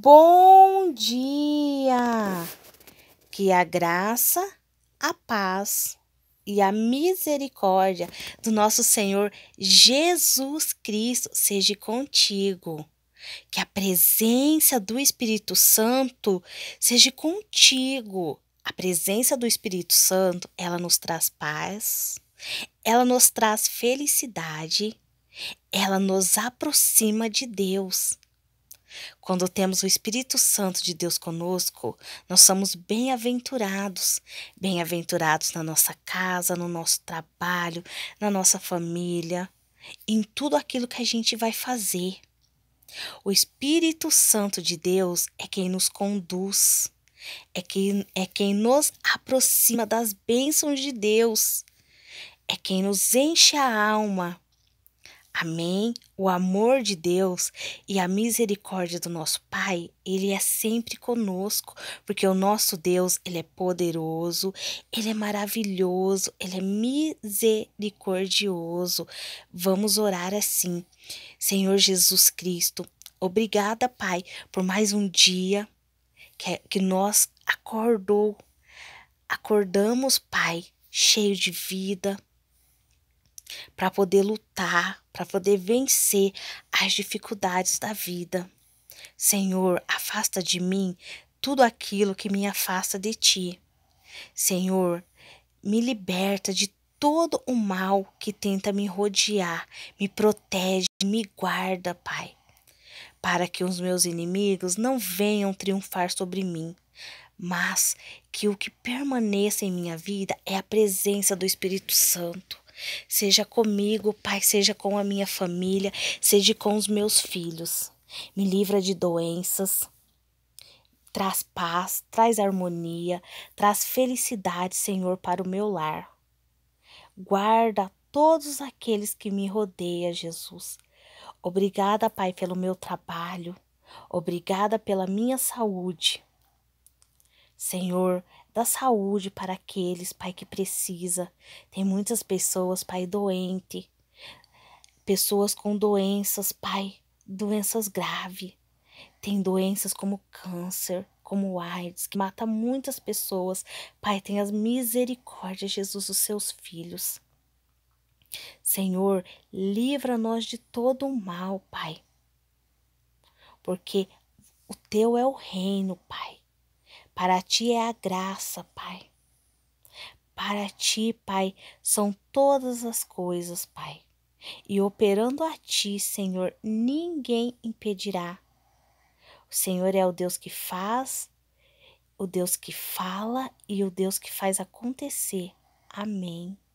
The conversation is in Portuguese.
Bom dia! Que a graça, a paz e a misericórdia do nosso Senhor Jesus Cristo seja contigo. Que a presença do Espírito Santo seja contigo. A presença do Espírito Santo, ela nos traz paz, ela nos traz felicidade, ela nos aproxima de Deus quando temos o Espírito Santo de Deus conosco, nós somos bem-aventurados. Bem-aventurados na nossa casa, no nosso trabalho, na nossa família, em tudo aquilo que a gente vai fazer. O Espírito Santo de Deus é quem nos conduz, é quem, é quem nos aproxima das bênçãos de Deus, é quem nos enche a alma Amém. O amor de Deus e a misericórdia do nosso Pai, ele é sempre conosco, porque o nosso Deus, ele é poderoso, ele é maravilhoso, ele é misericordioso. Vamos orar assim. Senhor Jesus Cristo, obrigada, Pai, por mais um dia que, que nós acordou. Acordamos, Pai, cheio de vida, para poder lutar, para poder vencer as dificuldades da vida. Senhor, afasta de mim tudo aquilo que me afasta de ti. Senhor, me liberta de todo o mal que tenta me rodear, me protege, me guarda, Pai, para que os meus inimigos não venham triunfar sobre mim, mas que o que permaneça em minha vida é a presença do Espírito Santo, Seja comigo, Pai, seja com a minha família, seja com os meus filhos. Me livra de doenças. Traz paz, traz harmonia, traz felicidade, Senhor, para o meu lar. Guarda todos aqueles que me rodeiam, Jesus. Obrigada, Pai, pelo meu trabalho. Obrigada pela minha saúde. Senhor, dá saúde para aqueles, Pai, que precisa. Tem muitas pessoas, Pai, doente, pessoas com doenças, Pai, doenças graves. Tem doenças como câncer, como AIDS, que mata muitas pessoas. Pai, tenha misericórdia, Jesus, dos seus filhos. Senhor, livra-nos de todo o mal, Pai. Porque o teu é o reino, Pai. Para ti é a graça, Pai. Para ti, Pai, são todas as coisas, Pai. E operando a ti, Senhor, ninguém impedirá. O Senhor é o Deus que faz, o Deus que fala e o Deus que faz acontecer. Amém.